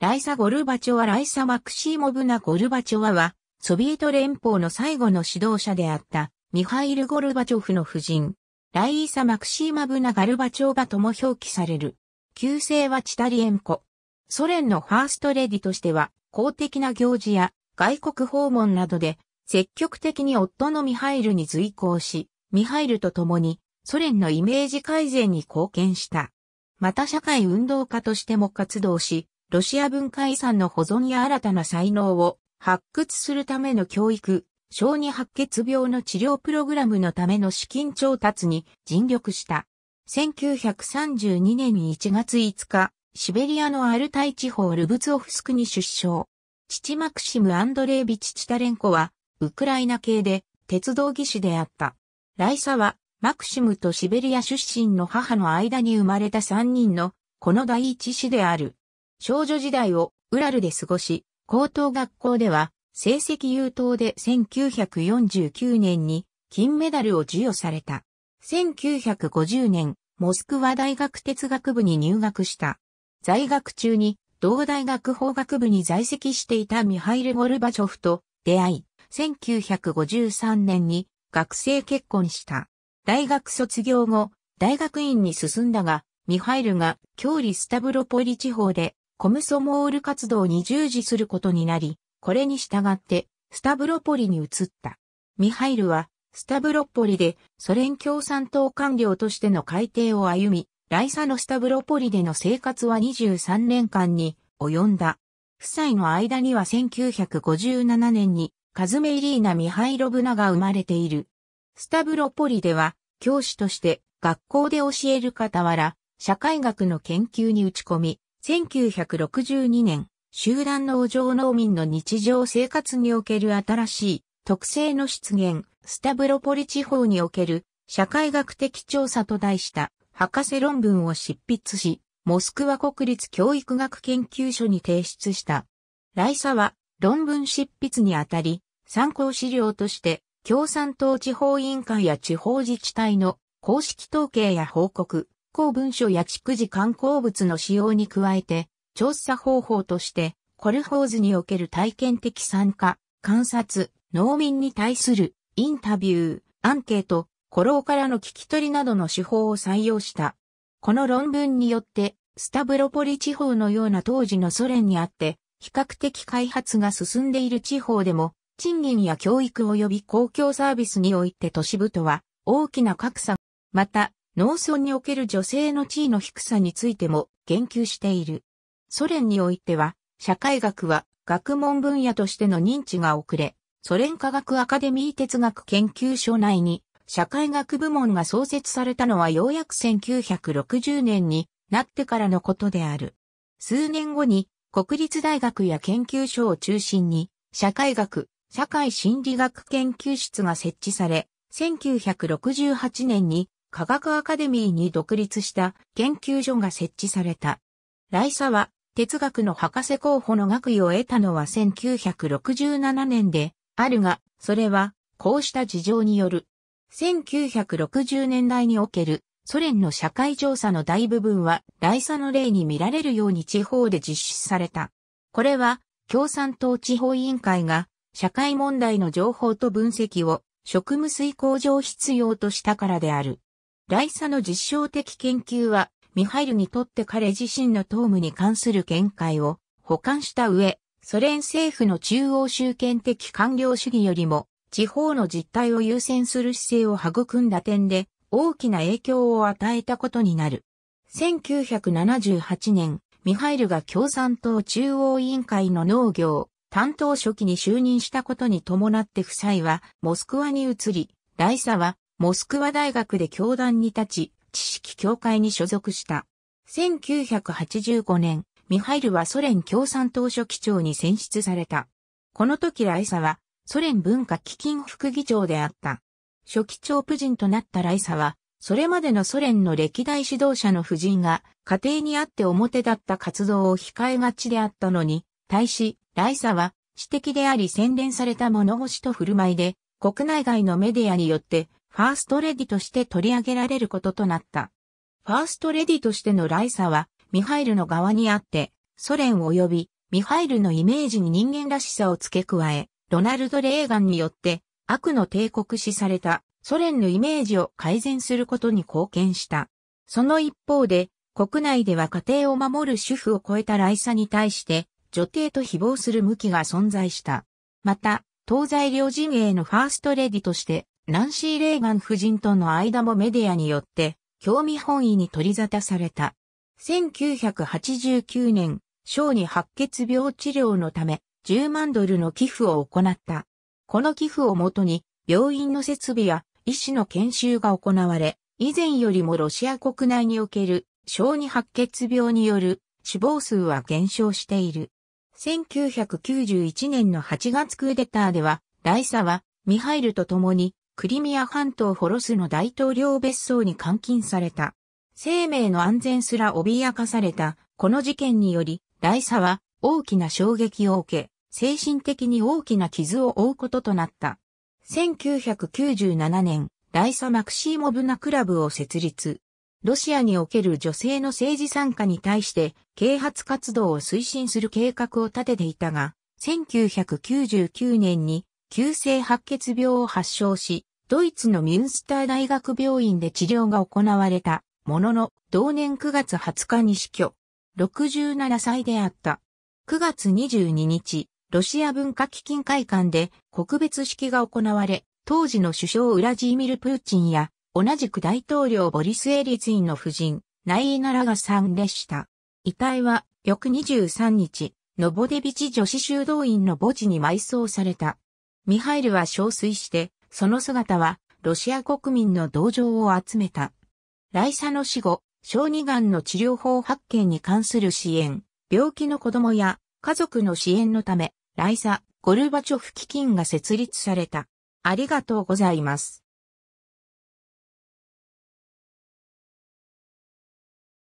ライサ・ゴルバチョワライサ・マクシーモブナ・ゴルバチョワは、ソビエト連邦の最後の指導者であった、ミハイル・ゴルバチョフの夫人、ライーサ・マクシーマブナ・ガルバチョワとも表記される。旧姓はチタリエンコ。ソ連のファーストレディとしては、公的な行事や外国訪問などで、積極的に夫のミハイルに随行し、ミハイルと共にソ連のイメージ改善に貢献した。また社会運動家としても活動し、ロシア文化遺産の保存や新たな才能を発掘するための教育、小児白血病の治療プログラムのための資金調達に尽力した。1932年1月5日、シベリアのアルタイ地方ルブツオフスクに出生。父マクシム・アンドレービチ・チタレンコは、ウクライナ系で、鉄道技師であった。ライサは、マクシムとシベリア出身の母の間に生まれた3人の、この第一子である。少女時代をウラルで過ごし、高等学校では成績優等で1949年に金メダルを授与された。1950年、モスクワ大学哲学部に入学した。在学中に同大学法学部に在籍していたミハイル・ゴルバチョフと出会い、1953年に学生結婚した。大学卒業後、大学院に進んだが、ミハイルが、郷里スタブロポリ地方でコムソモール活動に従事することになり、これに従ってスタブロポリに移った。ミハイルはスタブロポリでソ連共産党官僚としての改定を歩み、ライサのスタブロポリでの生活は23年間に及んだ。夫妻の間には1957年にカズメイリーナ・ミハイロブナが生まれている。スタブロポリでは教師として学校で教える傍ら社会学の研究に打ち込み、1962年、集団農場農民の日常生活における新しい特性の出現、スタブロポリ地方における社会学的調査と題した博士論文を執筆し、モスクワ国立教育学研究所に提出した。ライサは論文執筆にあたり、参考資料として共産党地方委員会や地方自治体の公式統計や報告、行文書や蓄字観光物の使用に加えて、調査方法として、コルホーズにおける体験的参加、観察、農民に対するインタビュー、アンケート、古老からの聞き取りなどの手法を採用した。この論文によって、スタブロポリ地方のような当時のソ連にあって、比較的開発が進んでいる地方でも、賃金や教育及び公共サービスにおいて都市部とは大きな格差。また、農村における女性の地位の低さについても言及している。ソ連においては、社会学は学問分野としての認知が遅れ、ソ連科学アカデミー哲学研究所内に社会学部門が創設されたのはようやく1960年になってからのことである。数年後に国立大学や研究所を中心に社会学、社会心理学研究室が設置され、1968年に科学アカデミーに独立した研究所が設置された。ライサは哲学の博士候補の学位を得たのは1967年であるが、それはこうした事情による。1960年代におけるソ連の社会調査の大部分はライサの例に見られるように地方で実施された。これは共産党地方委員会が社会問題の情報と分析を職務遂行上必要としたからである。ライサの実証的研究は、ミハイルにとって彼自身のトームに関する見解を補完した上、ソ連政府の中央集権的官僚主義よりも、地方の実態を優先する姿勢を育んだ点で、大きな影響を与えたことになる。1978年、ミハイルが共産党中央委員会の農業担当書記に就任したことに伴って夫妻はモスクワに移り、ライサはモスクワ大学で教団に立ち、知識協会に所属した。1985年、ミハイルはソ連共産党書記長に選出された。この時ライサは、ソ連文化基金副議長であった。書記長夫人となったライサは、それまでのソ連の歴代指導者の夫人が家庭にあって表だった活動を控えがちであったのに、対し、ライサは知的であり洗練された物腰と振る舞いで、国内外のメディアによってファーストレディとして取り上げられることとなった。ファーストレディとしてのライサは、ミハイルの側にあって、ソ連及びミハイルのイメージに人間らしさを付け加え、ロナルド・レーガンによって悪の帝国視されたソ連のイメージを改善することに貢献した。その一方で、国内では家庭を守る主婦を超えたライサに対して、女帝と誹謗する向きが存在した。また、東西両陣営のファーストレディとしてナンシー・レーガン夫人との間もメディアによって興味本位に取り沙汰された。1989年、小児白血病治療のため10万ドルの寄付を行った。この寄付をもとに病院の設備や医師の研修が行われ、以前よりもロシア国内における小児白血病による死亡数は減少している。1991年の8月クーデターでは、ライサはミハイルと共にクリミア半島ホロスの大統領別荘に監禁された。生命の安全すら脅かされた、この事件により、ライサは大きな衝撃を受け、精神的に大きな傷を負うこととなった。1997年、ライサ・マクシーモブナクラブを設立。ロシアにおける女性の政治参加に対して啓発活動を推進する計画を立てていたが、1999年に急性白血病を発症し、ドイツのミュンスター大学病院で治療が行われたものの、同年9月20日に死去。67歳であった。9月22日、ロシア文化基金会館で告別式が行われ、当時の首相ウラジーミル・プーチンや、同じく大統領ボリス・エリツィンの夫人、ナイーナラが参列した。遺体は、翌23日、ノボデビチ女子修道院の墓地に埋葬された。ミハイルは憔悴して、その姿は、ロシア国民の同情を集めた。ライサの死後、小児がんの治療法発見に関する支援、病気の子供や家族の支援のため、ライサ・ゴルバチョフ基金が設立された。ありがとうございます。